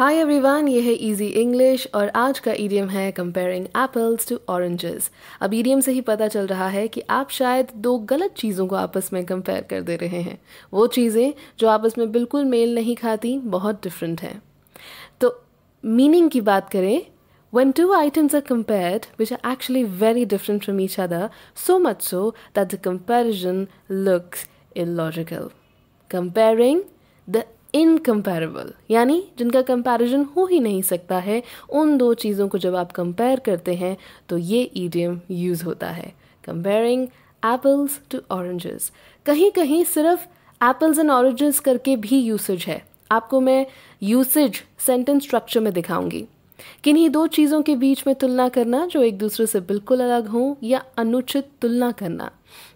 Hi everyone ये है easy English और आज का ईडियम है कंपेयरिंग एप्पल्स टू ऑरेंजेस अब ईडियम से ही पता चल रहा है कि आप शायद दो गलत चीज़ों को आपस में कंपेयर कर दे रहे हैं वो चीज़ें जो आपस में बिल्कुल मेल नहीं खाती बहुत डिफरेंट हैं तो मीनिंग की बात करें when two items are are which are actually very different from each other so much so that the comparison looks illogical comparing the incomparable यानी जिनका कंपैरिजन हो ही नहीं सकता है उन दो चीज़ों को जब आप कंपेयर करते हैं तो ये ईडियम यूज़ होता है कंपेयरिंग एप्पल्स टू ऑरेंजेस कहीं कहीं सिर्फ एप्पल्स एंड ऑरेंजेस करके भी यूसेज है आपको मैं यूसेज सेंटेंस स्ट्रक्चर में दिखाऊंगी किन्हीं दो चीज़ों के बीच में तुलना करना जो एक दूसरे से बिल्कुल अलग हों या अनुचित तुलना करना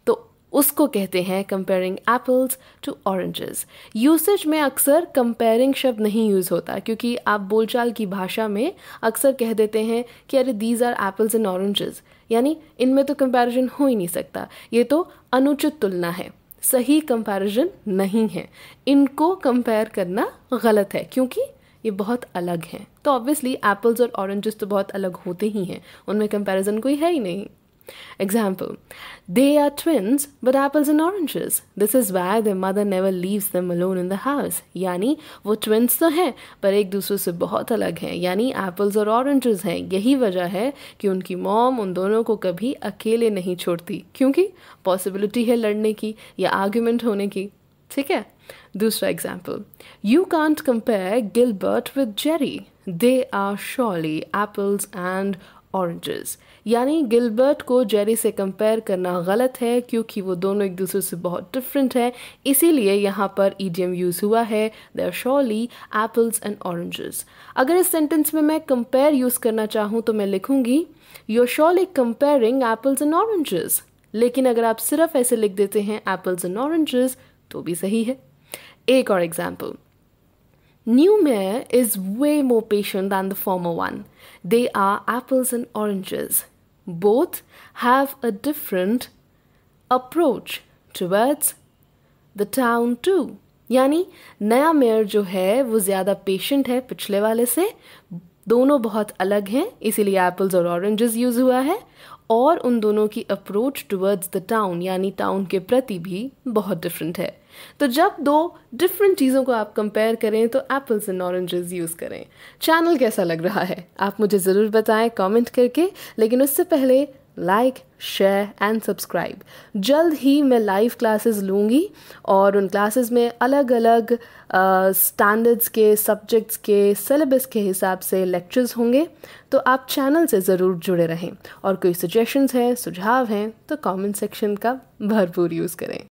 तो उसको कहते हैं comparing apples to oranges usage में अक्सर कंपेयरिंग शब्द नहीं यूज़ होता क्योंकि आप बोलचाल की भाषा में अक्सर कह देते हैं कि अरे these are apples and oranges यानी इनमें तो कंपैरिजन हो ही नहीं सकता ये तो अनुचित तुलना है सही कंपैरिजन नहीं है इनको कंपेयर करना गलत है क्योंकि ये बहुत अलग हैं तो ऑब्वियसली एप्पल्स और ऑरेंजेस तो बहुत अलग होते ही हैं उनमें कंपैरिजन कोई है ही नहीं Example They are twins but apples and oranges. This is why their mother never leaves them alone in the house. यानी वो twins तो हैं पर एक दूसरे से बहुत अलग हैं यानी apples और oranges हैं यही वजह है कि उनकी मॉम उन दोनों को कभी अकेले नहीं छोड़ती क्योंकि पॉसिबिलिटी है लड़ने की या आर्ग्यूमेंट होने की ठीक है दूसरा example you can't compare Gilbert with Jerry they are surely apples and oranges यानी गिलबर्ट को जेरी से कंपेयर करना गलत है क्योंकि वो दोनों एक दूसरे से बहुत डिफरेंट है इसीलिए यहाँ पर ईडियम e यूज़ हुआ है there surely apples and oranges अगर इस सेंटेंस में मैं कंपेयर यूज़ करना चाहूँ तो मैं लिखूँगी you're surely comparing apples and oranges लेकिन अगर आप सिर्फ ऐसे लिख देते हैं एप्पल्स एंड ऑरेंजेस तो भी सही है एक और example New mayor is way more patient than the former one. They are apples and oranges. Both have a different approach towards the town too. यानी नया मेयर जो है वो ज़्यादा पेशेंट है पिछले वाले से दोनों बहुत अलग हैं इसीलिए एप्पल्स और ऑरेंजेस यूज़ हुआ है और उन दोनों की अप्रोच टुवर्ड्स द टाउन यानी टाउन के प्रति भी बहुत डिफरेंट है तो जब दो डिफरेंट चीज़ों को आप कंपेयर करें तो एप्पल्स एंड ऑरेंजेस यूज़ करें चैनल कैसा लग रहा है आप मुझे ज़रूर बताएं कमेंट करके लेकिन उससे पहले लाइक शेयर एंड सब्सक्राइब जल्द ही मैं लाइव क्लासेस लूँगी और उन क्लासेस में अलग अलग स्टैंडर्ड्स के सब्जेक्ट्स के सिलेबस के हिसाब से लेक्चर्स होंगे तो आप चैनल से ज़रूर जुड़े रहें और कोई सजेशंस हैं सुझाव हैं तो कमेंट सेक्शन का भरपूर यूज़ करें